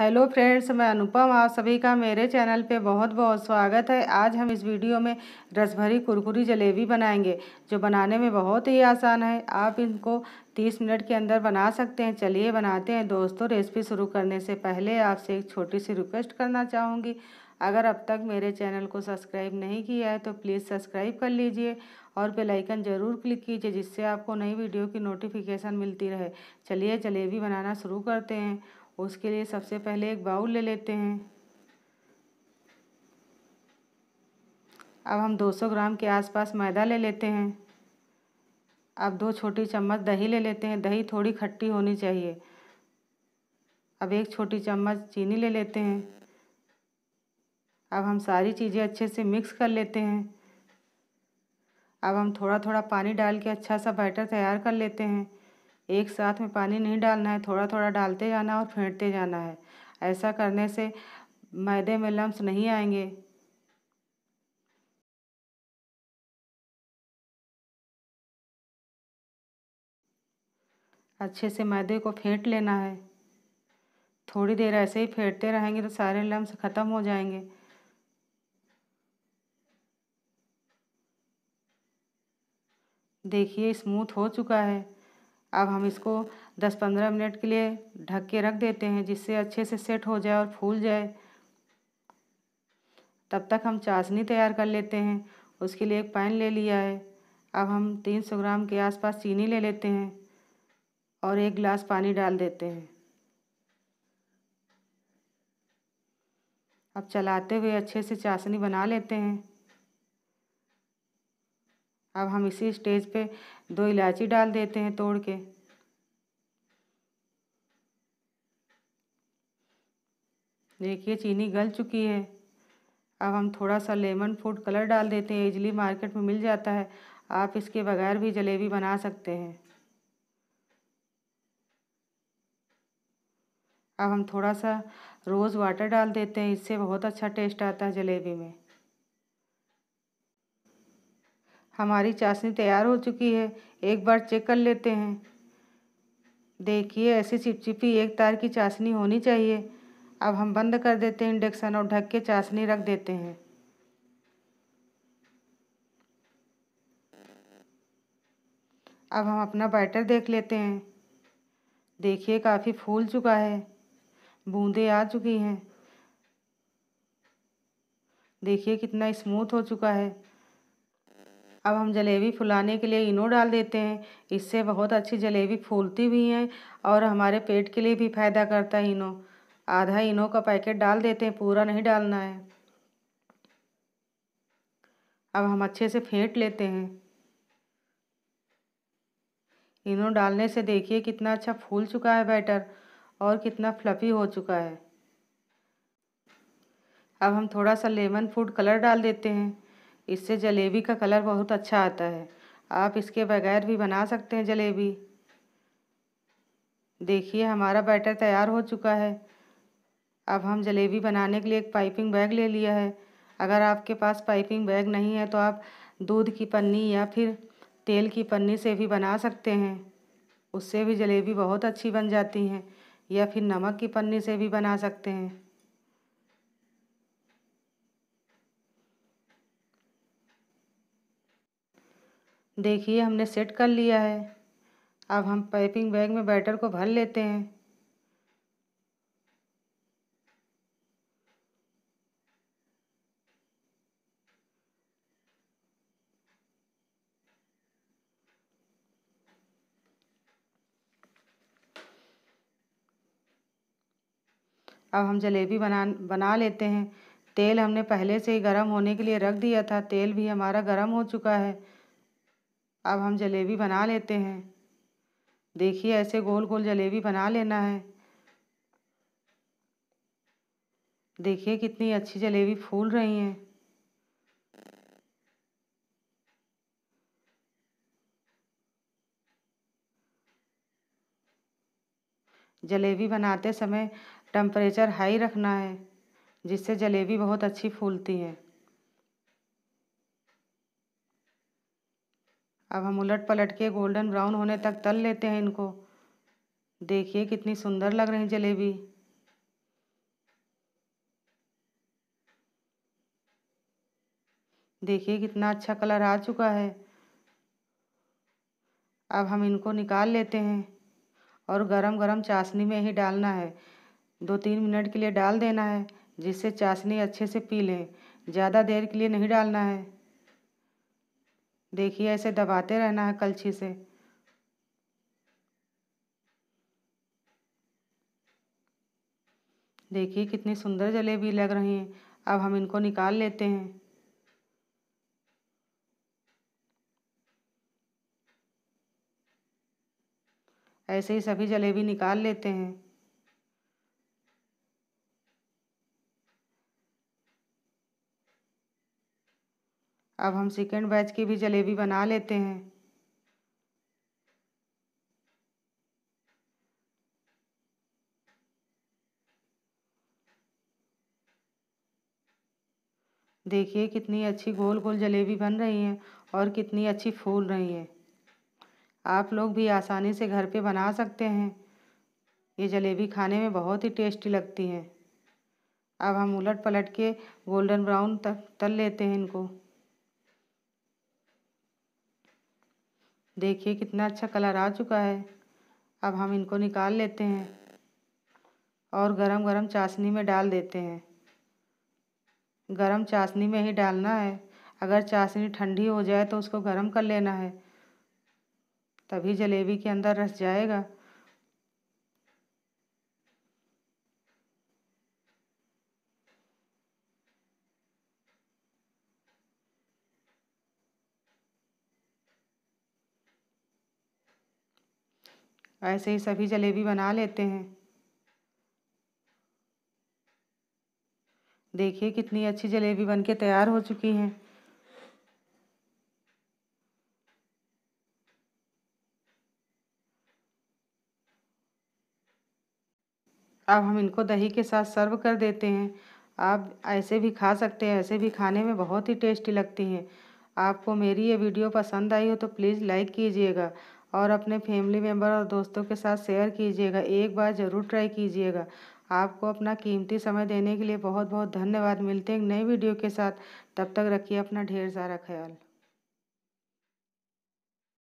hello friends मैं अनुपम आप सभी का मेरे चैनल पे बहुत बहुत स्वागत है आज हम इस वीडियो में रस भरी कुरकुरी जलेबी बनाएंगे जो बनाने में बहुत ही आसान है आप इनको तीस मिनट के अंदर बना सकते हैं चलिए बनाते हैं दोस्तों रेसिपी शुरू करने से पहले आपसे एक छोटी सी रिक्वेस्ट करना चाहूँगी अगर अब तक मेरे चैनल को सब्सक्राइब नहीं किया है तो प्लीज़ सब्सक्राइब कर लीजिए और बेल आइकन ज़रूर क्लिक कीजिए जिससे आपको नई वीडियो की नोटिफिकेशन मिलती रहे चलिए जलेबी बनाना शुरू करते हैं उसके लिए सबसे पहले एक बाउल ले लेते हैं अब हम 200 ग्राम के आसपास मैदा ले लेते हैं अब दो छोटी चम्मच दही ले लेते हैं दही थोड़ी खट्टी होनी चाहिए अब एक छोटी चम्मच चीनी ले लेते हैं अब हम सारी चीज़ें अच्छे से मिक्स कर लेते हैं अब हम थोड़ा थोड़ा पानी डाल के अच्छा सा बैटर तैयार कर लेते हैं एक साथ में पानी नहीं डालना है थोड़ा थोड़ा डालते जाना और फेंटते जाना है ऐसा करने से मैदे में लम्स नहीं आएंगे अच्छे से मैदे को फेंट लेना है थोड़ी देर ऐसे ही फेंटते रहेंगे तो सारे लम्स ख़त्म हो जाएंगे देखिए स्मूथ हो चुका है अब हम इसको दस पंद्रह मिनट के लिए ढक के रख देते हैं जिससे अच्छे से सेट हो जाए और फूल जाए तब तक हम चाशनी तैयार कर लेते हैं उसके लिए एक पैन ले लिया है अब हम तीन सौ ग्राम के आसपास चीनी ले लेते हैं और एक गिलास पानी डाल देते हैं अब चलाते हुए अच्छे से चाशनी बना लेते हैं अब हम इसी स्टेज पे दो इलायची डाल देते हैं तोड़ के देखिए चीनी गल चुकी है अब हम थोड़ा सा लेमन फूड कलर डाल देते हैं इजली मार्केट में मिल जाता है आप इसके बगैर भी जलेबी बना सकते हैं अब हम थोड़ा सा रोज़ वाटर डाल देते हैं इससे बहुत अच्छा टेस्ट आता है जलेबी में हमारी चाशनी तैयार हो चुकी है एक बार चेक कर लेते हैं देखिए ऐसी चिपचिपी एक तार की चाशनी होनी चाहिए अब हम बंद कर देते हैं इंडक्शन और ढक के चाशनी रख देते हैं अब हम अपना बैटर देख लेते हैं देखिए काफ़ी फूल चुका है बूंदे आ चुकी हैं देखिए कितना स्मूथ हो चुका है अब हम जलेबी फुलाने के लिए इनो डाल देते हैं इससे बहुत अच्छी जलेबी फूलती भी हैं और हमारे पेट के लिए भी फ़ायदा करता है इनो आधा इनो का पैकेट डाल देते हैं पूरा नहीं डालना है अब हम अच्छे से फेंट लेते हैं इनो डालने से देखिए कितना अच्छा फूल चुका है बैटर और कितना फ्लफ़ी हो चुका है अब हम थोड़ा सा लेमन फूड कलर डाल देते हैं इससे जलेबी का कलर बहुत अच्छा आता है आप इसके बगैर भी बना सकते हैं जलेबी देखिए हमारा बैटर तैयार हो चुका है अब हम जलेबी बनाने के लिए एक पाइपिंग बैग ले लिया है अगर आपके पास पाइपिंग बैग नहीं है तो आप दूध की पन्नी या फिर तेल की पन्नी से भी बना सकते हैं उससे भी जलेबी बहुत अच्छी बन जाती हैं या फिर नमक की पन्नी से भी बना सकते हैं देखिए हमने सेट कर लिया है अब हम पाइपिंग बैग में बैटर को भर लेते हैं अब हम जलेबी बना बना लेते हैं तेल हमने पहले से ही गर्म होने के लिए रख दिया था तेल भी हमारा गर्म हो चुका है अब हम जलेबी बना लेते हैं देखिए ऐसे गोल गोल जलेबी बना लेना है देखिए कितनी अच्छी जलेबी फूल रही हैं जलेबी बनाते समय टेम्परेचर हाई रखना है जिससे जलेबी बहुत अच्छी फूलती है अब हम उलट पलट के गोल्डन ब्राउन होने तक तल लेते हैं इनको देखिए कितनी सुंदर लग रही जलेबी देखिए कितना अच्छा कलर आ चुका है अब हम इनको निकाल लेते हैं और गरम गरम चाशनी में ही डालना है दो तीन मिनट के लिए डाल देना है जिससे चाशनी अच्छे से पी लें ज़्यादा देर के लिए नहीं डालना है देखिए ऐसे दबाते रहना है कलछी से देखिए कितनी सुंदर जलेबी लग रही है अब हम इनको निकाल लेते हैं ऐसे ही सभी जलेबी निकाल लेते हैं अब हम सेकेंड बैच की भी जलेबी बना लेते हैं देखिए कितनी अच्छी गोल गोल जलेबी बन रही हैं और कितनी अच्छी फूल रही हैं आप लोग भी आसानी से घर पे बना सकते हैं ये जलेबी खाने में बहुत ही टेस्टी लगती है अब हम उलट पलट के गोल्डन ब्राउन तक तल लेते हैं इनको देखिए कितना अच्छा कलर आ चुका है अब हम इनको निकाल लेते हैं और गरम गरम चाशनी में डाल देते हैं गरम चाशनी में ही डालना है अगर चाशनी ठंडी हो जाए तो उसको गरम कर लेना है तभी जलेबी के अंदर रस जाएगा ऐसे ही सभी जलेबी बना लेते हैं देखिए कितनी अच्छी जलेबी बन के तैयार हो चुकी हैं अब हम इनको दही के साथ सर्व कर देते हैं आप ऐसे भी खा सकते हैं ऐसे भी खाने में बहुत ही टेस्टी लगती हैं आपको मेरी ये वीडियो पसंद आई हो तो प्लीज़ लाइक कीजिएगा और अपने फैमिली मेम्बर और दोस्तों के साथ शेयर कीजिएगा एक बार ज़रूर ट्राई कीजिएगा आपको अपना कीमती समय देने के लिए बहुत बहुत धन्यवाद मिलते हैं एक नई वीडियो के साथ तब तक रखिए अपना ढेर सारा ख्याल